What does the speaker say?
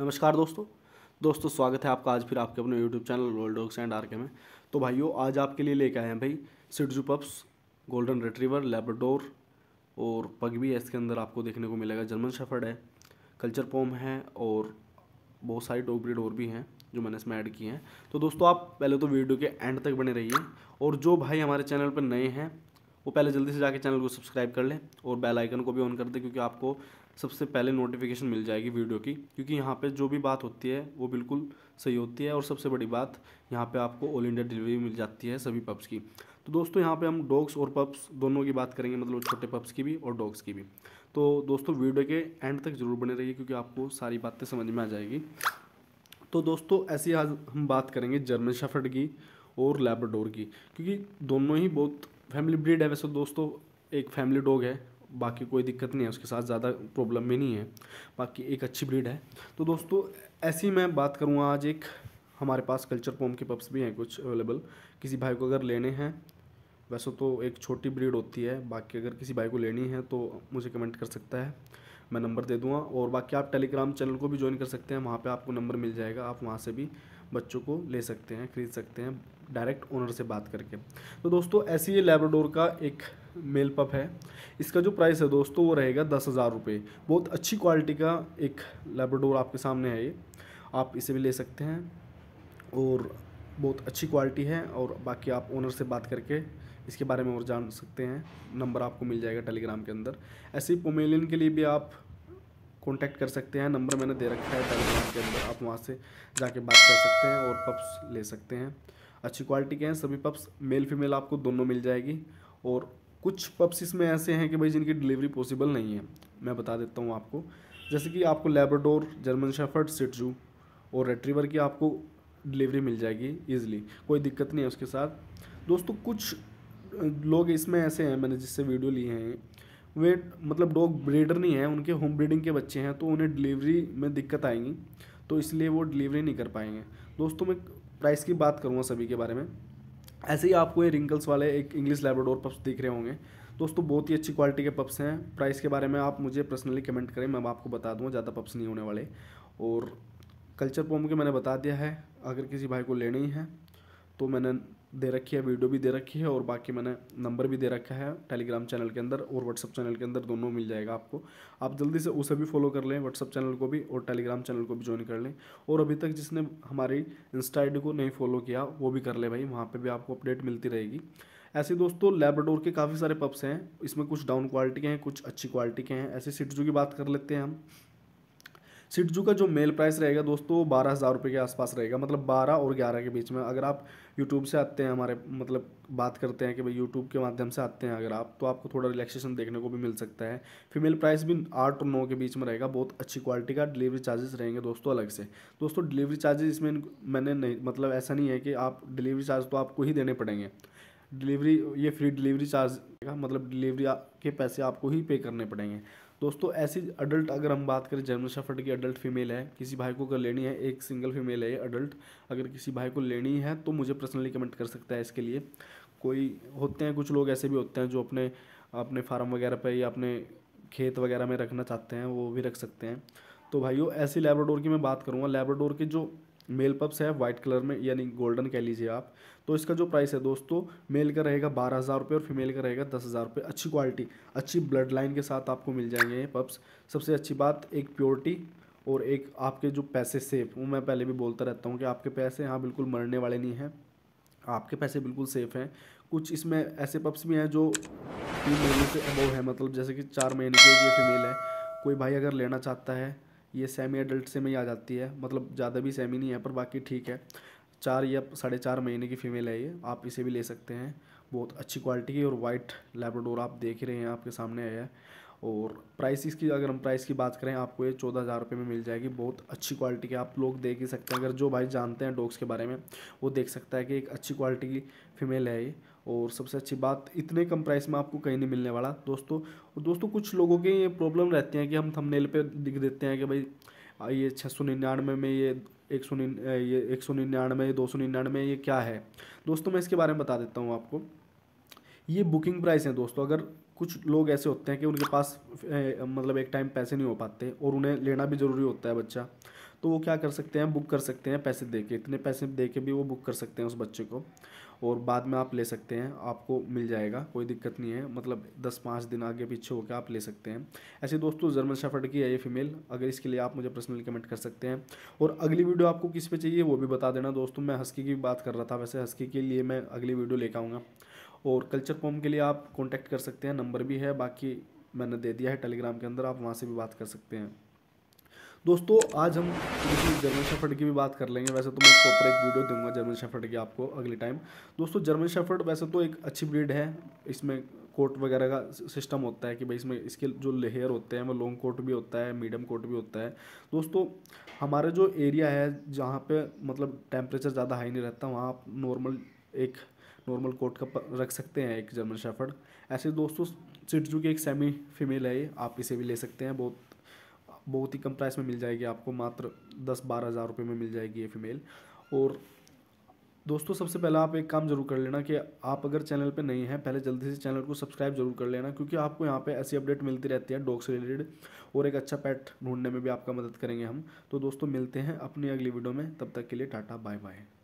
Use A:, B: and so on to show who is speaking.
A: नमस्कार दोस्तों दोस्तों स्वागत है आपका आज फिर आपके अपने YouTube channel dogs and R के में तो भाइयों आज आपके लिए लेके आए हैं भाई सिडजू पप्स गोल्डन रिट्रीवर लेबरडोर और पग भी है इसके अंदर आपको देखने को मिलेगा जर्मन शेफर्ड है कल्चर पोम है और बहुत सारी डॉग ब्रीड और भी हैं जो मैंने इसमें ऐड किए हैं तो दोस्तों आप पहले तो वीडियो के एंड तक बने रहिए और जो भाई हमारे चैनल पर नए हैं वो पहले जल्दी से जाके चैनल को सब्सक्राइब कर लें और बेल आइकन को भी ऑन कर दें क्योंकि आपको सबसे पहले नोटिफिकेशन मिल जाएगी वीडियो की क्योंकि यहाँ पे जो भी बात होती है वो बिल्कुल सही होती है और सबसे बड़ी बात यहाँ पे आपको ऑल इंडिया डिलीवरी मिल जाती है सभी पब्स की तो दोस्तों यहाँ पे हम डॉग्स और पब्स दोनों की बात करेंगे मतलब छोटे पब्स की भी और डॉग्स की भी तो दोस्तों वीडियो के एंड तक ज़रूर बने रहिए क्योंकि आपको सारी बातें समझ में आ जाएगी तो दोस्तों ऐसी आज हम बात करेंगे जर्मन शफर्ड की और लेब्राडोर की क्योंकि दोनों ही बहुत फैमिली ब्रीड है वैसे दोस्तों एक फैमिली डॉग है बाकी कोई दिक्कत नहीं है उसके साथ ज़्यादा प्रॉब्लम भी नहीं है बाकी एक अच्छी ब्रीड है तो दोस्तों ऐसी मैं बात करूँगा आज एक हमारे पास कल्चर पोम के पप्स भी हैं कुछ अवेलेबल किसी भाई को अगर लेने हैं वैसे तो एक छोटी ब्रीड होती है बाकी अगर किसी भाई को लेनी है तो मुझे कमेंट कर सकता है मैं नंबर दे दूँगा और बाकी आप टेलीग्राम चैनल को भी ज्वाइन कर सकते हैं वहाँ पर आपको नंबर मिल जाएगा आप वहाँ से भी बच्चों को ले सकते हैं खरीद सकते हैं डायरेक्ट ओनर से बात करके तो दोस्तों ऐसी ही लेबरडोर का एक मेल पप है इसका जो प्राइस है दोस्तों वो रहेगा दस हज़ार रुपये बहुत अच्छी क्वालिटी का एक लेबोडोर आपके सामने है ये आप इसे भी ले सकते हैं और बहुत अच्छी क्वालिटी है और बाकी आप ओनर से बात करके इसके बारे में और जान सकते हैं नंबर आपको मिल जाएगा टेलीग्राम के अंदर ऐसे ही पोमेलियन के लिए भी आप कॉन्टैक्ट कर सकते हैं नंबर मैंने दे रखा है टेलीग्राम के अंदर आप वहाँ से जाके बात कर सकते हैं और पप्स ले सकते हैं अच्छी क्वालिटी के हैं सभी पप्स मेल फीमेल आपको दोनों मिल जाएगी और कुछ पब्स इसमें ऐसे हैं कि भाई जिनकी डिलीवरी पॉसिबल नहीं है मैं बता देता हूँ आपको जैसे कि आपको लेबरडोर जर्मन शेफर्ड सिटजू और रेट्रीवर की आपको डिलीवरी मिल जाएगी ईजिली कोई दिक्कत नहीं है उसके साथ दोस्तों कुछ लोग इसमें ऐसे हैं मैंने जिससे वीडियो लिए हैं वे मतलब डॉग ब्रीडर नहीं हैं उनके होम ब्रीडिंग के बच्चे हैं तो उन्हें डिलीवरी में दिक्कत आएगी तो इसलिए वो डिलीवरी नहीं कर पाएंगे दोस्तों मैं प्राइस की बात करूँगा सभी के बारे में ऐसे ही आपको ये रिंकल्स वाले एक इंग्लिश लेबोडोर पप्स दिख रहे होंगे दोस्तों बहुत ही अच्छी क्वालिटी के पप्स हैं प्राइस के बारे में आप मुझे पर्सनली कमेंट करें मैं आपको बता दूँगा ज़्यादा पप्स नहीं होने वाले और कल्चर पोम के मैंने बता दिया है अगर किसी भाई को ही है तो मैंने दे रखी है वीडियो भी दे रखी है और बाकी मैंने नंबर भी दे रखा है टेलीग्राम चैनल के अंदर और व्हाट्सअप चैनल के अंदर दोनों मिल जाएगा आपको आप जल्दी से उसे भी फॉलो कर लें व्हाट्सअप चैनल को भी और टेलीग्राम चैनल को भी ज्वाइन कर लें और अभी तक जिसने हमारी इंस्टा आई को नहीं फॉलो किया वो भी कर ले भाई वहाँ पर भी आपको अपडेट मिलती रहेगी ऐसे दोस्तों लेबराडोर के काफ़ी सारे पब्स हैं इसमें कुछ डाउन क्वालिटी के हैं कुछ अच्छी क्वालिटी के हैं ऐसे सिटीजों की बात कर लेते हैं हम सिटजू का जो मेल प्राइस रहेगा दोस्तों वो बारह हज़ार रुपये के आसपास रहेगा मतलब बारह और ग्यारह के बीच में अगर आप यूट्यूब से आते हैं हमारे मतलब बात करते हैं कि भाई यूट्यूब के माध्यम से आते हैं अगर आप तो आपको थोड़ा रिलैक्सेशन देखने को भी मिल सकता है फीमेल प्राइस भी आठ और नौ के बीच में रहेगा बहुत अच्छी क्वालिटी का डिलीवरी चार्जेस रहेंगे दोस्तों अलग से दोस्तों डिलीवरी चार्जेस इसमें मैंने नहीं मतलब ऐसा नहीं है कि आप डिलीवरी चार्ज तो आपको ही देने पड़ेंगे डिलीवरी ये फ्री डिलीवरी चार्ज मतलब डिलीवरी के पैसे आपको ही पे करने पड़ेंगे दोस्तों ऐसी अडल्ट अगर हम बात करें जर्मन शफर्ट की अडल्ट फीमेल है किसी भाई को अगर लेनी है एक सिंगल फीमेल है अडल्ट अगर किसी भाई को लेनी है तो मुझे पर्सनली कमेंट कर सकता है इसके लिए कोई होते हैं कुछ लोग ऐसे भी होते हैं जो अपने अपने फार्म वगैरह पर या अपने खेत वगैरह में रखना चाहते हैं वो भी रख सकते हैं तो भाइयों ऐसी लेबराडोर की मैं बात करूँगा लेबराडोर के जो मेल पब्स है वाइट कलर में यानी गोल्डन कह लीजिए आप तो इसका जो प्राइस है दोस्तों मेल का रहेगा बारह हज़ार रुपये और फीमेल का रहेगा दस हज़ार रुपये अच्छी क्वालिटी अच्छी ब्लड लाइन के साथ आपको मिल जाएंगे ये पब्स सबसे अच्छी बात एक प्योरिटी और एक आपके जो पैसे सेफ वो मैं पहले भी बोलता रहता हूँ कि आपके पैसे यहाँ बिल्कुल मरने वाले नहीं हैं आपके पैसे बिल्कुल सेफ़ हैं कुछ इसमें ऐसे पब्स भी हैं जो तीन महीने से अबव है मतलब जैसे कि चार महीने के लिए फीमेल है कोई भाई अगर लेना चाहता है ये सेमी एडल्ट से में ही आ जाती है मतलब ज़्यादा भी सेमी नहीं है पर बाकी ठीक है चार या साढ़े चार महीने की फ़ीमेल है ये आप इसे भी ले सकते हैं बहुत अच्छी क्वालिटी की और वाइट लेबराडोर आप देख रहे हैं आपके सामने आया है और प्राइस इसकी अगर हम प्राइस की बात करें आपको ये चौदह हज़ार रुपये में मिल जाएगी बहुत अच्छी क्वालिटी की आप लोग देख ही सकते हैं अगर जो भाई जानते हैं डॉग्स के बारे में वो देख सकता है कि एक अच्छी क्वालिटी की फीमेल है ये और सबसे अच्छी बात इतने कम प्राइस में आपको कहीं नहीं मिलने वाला दोस्तों और दोस्तों कुछ लोगों के ये प्रॉब्लम रहती हैं कि हम थमनेल पर दिख देते हैं कि भाई ये छः सौ निन्यानवे में ये एक सौ ये एक सौ निन्यानवे दो सौ निन्यानवे ये क्या है दोस्तों मैं इसके बारे में बता देता हूँ आपको ये बुकिंग प्राइस है दोस्तों अगर कुछ लोग ऐसे होते हैं कि उनके पास ए, मतलब एक टाइम पैसे नहीं हो पाते और उन्हें लेना भी ज़रूरी होता है बच्चा तो वो क्या कर सकते हैं बुक कर सकते हैं पैसे दे के इतने पैसे दे के भी वो बुक कर सकते हैं उस बच्चे को और बाद में आप ले सकते हैं आपको मिल जाएगा कोई दिक्कत नहीं है मतलब दस पाँच दिन आगे पीछे होकर आप ले सकते हैं ऐसे दोस्तों जर्मन शफर्ड की है ये फीमेल अगर इसके लिए आप मुझे पर्सनली कमेंट कर सकते हैं और अगली वीडियो आपको किस पे चाहिए वो भी बता देना दोस्तों मैं हस्की की बात कर रहा था वैसे हस्की के लिए मैं अगली वीडियो लेकर आऊँगा और कल्चर फॉर्म के लिए आप कॉन्टैक्ट कर सकते हैं नंबर भी है बाकी मैंने दे दिया है टेलीग्राम के अंदर आप वहाँ से भी बात कर सकते हैं दोस्तों आज हम जर्मन शेफर्ड की भी बात कर लेंगे वैसे तो मैं प्रॉपर एक वीडियो दूंगा जर्मन शेफर्ड की आपको अगले टाइम दोस्तों जर्मन शेफर्ड वैसे तो एक अच्छी ब्रीड है इसमें कोट वगैरह का सिस्टम होता है कि भाई इसमें इसके जो लेयर होते हैं वो लॉन्ग कोट भी होता है मीडियम कोट भी होता है दोस्तों हमारे जो एरिया है जहाँ पर मतलब टेम्परेचर ज़्यादा हाई नहीं रहता वहाँ नॉर्मल एक नॉर्मल कोट का रख सकते हैं एक जर्मन शेफर्ड ऐसे दोस्तों चिटजू की एक सेमी फीमेल है ये आप इसे भी ले सकते हैं बहुत बहुत ही कम प्राइस में मिल जाएगी आपको मात्र दस बारह हज़ार रुपये में मिल जाएगी ये फीमेल और दोस्तों सबसे पहले आप एक काम जरूर कर लेना कि आप अगर चैनल पे नहीं हैं पहले जल्दी से चैनल को सब्सक्राइब जरूर कर लेना क्योंकि आपको यहाँ पे ऐसी अपडेट मिलती रहती है डॉग से रिलेटेड और एक अच्छा पेट ढूंढने में भी आपका मदद करेंगे हम तो दोस्तों मिलते हैं अपनी अगली वीडियो में तब तक के लिए टाटा बाय बाय